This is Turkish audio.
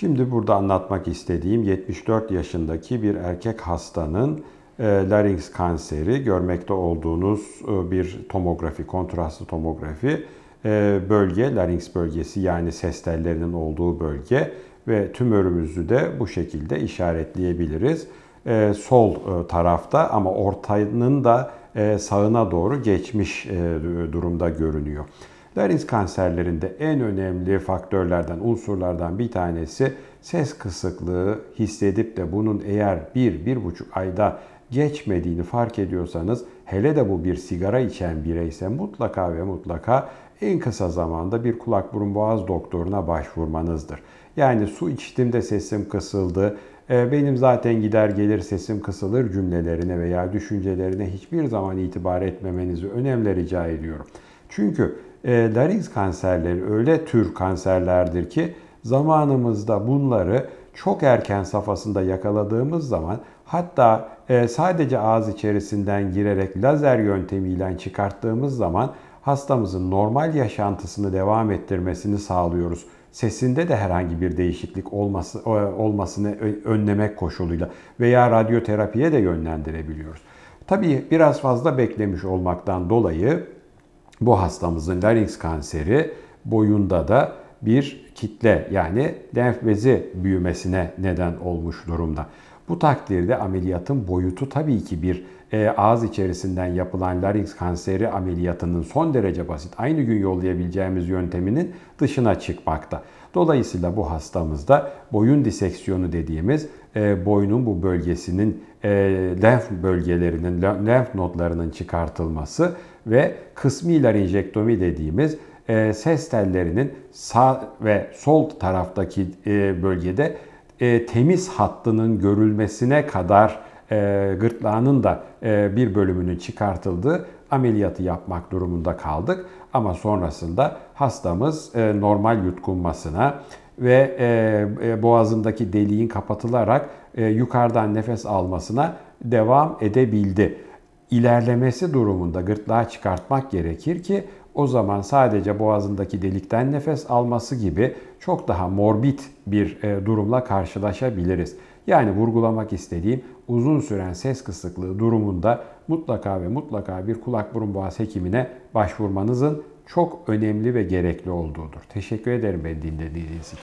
Şimdi burada anlatmak istediğim 74 yaşındaki bir erkek hastanın e, larynx kanseri görmekte olduğunuz e, bir tomografi, kontrastlı tomografi e, bölge, larynx bölgesi yani ses tellerinin olduğu bölge ve tümörümüzü de bu şekilde işaretleyebiliriz. Sol tarafta ama ortanın da sağına doğru geçmiş durumda görünüyor. Varis kanserlerinde en önemli faktörlerden, unsurlardan bir tanesi ses kısıklığı hissedip de bunun eğer 1-1,5 ayda geçmediğini fark ediyorsanız hele de bu bir sigara içen bireyse mutlaka ve mutlaka en kısa zamanda bir kulak burun boğaz doktoruna başvurmanızdır. Yani su içtim de sesim kısıldı, e, benim zaten gider gelir sesim kısılır cümlelerine veya düşüncelerine hiçbir zaman itibar etmemenizi önemli rica ediyorum. Çünkü e, larynx kanserleri öyle tür kanserlerdir ki zamanımızda bunları çok erken safhasında yakaladığımız zaman hatta e, sadece ağız içerisinden girerek lazer yöntemiyle çıkarttığımız zaman hastamızın normal yaşantısını devam ettirmesini sağlıyoruz. Sesinde de herhangi bir değişiklik olması e, olmasını önlemek koşuluyla veya radyoterapiye de yönlendirebiliyoruz. Tabii biraz fazla beklemiş olmaktan dolayı bu hastamızın larynx kanseri boyunda da bir kitle yani lenf bezi büyümesine neden olmuş durumda. Bu takdirde ameliyatın boyutu tabii ki bir e, ağız içerisinden yapılan larynx kanseri ameliyatının son derece basit aynı gün yollayabileceğimiz yönteminin dışına çıkmakta. Dolayısıyla bu hastamızda boyun diseksiyonu dediğimiz e, boynun bu bölgesinin e, lenf bölgelerinin, lenf nodlarının çıkartılması ve kısmi larinjektomi dediğimiz e, ses tellerinin sağ ve sol taraftaki e, bölgede e, temiz hattının görülmesine kadar e, gırtlağının da e, bir bölümünün çıkartıldığı ameliyatı yapmak durumunda kaldık. Ama sonrasında hastamız e, normal yutkunmasına ve e, e boğazındaki deliğin kapatılarak e, yukarıdan nefes almasına devam edebildi ilerlemesi durumunda gırtlağa çıkartmak gerekir ki o zaman sadece boğazındaki delikten nefes alması gibi çok daha morbid bir e, durumla karşılaşabiliriz. Yani vurgulamak istediğim uzun süren ses kısıklığı durumunda mutlaka ve mutlaka bir kulak burun boğaz hekimine başvurmanızın çok önemli ve gerekli olduğudur. Teşekkür ederim beni dinlediğiniz için.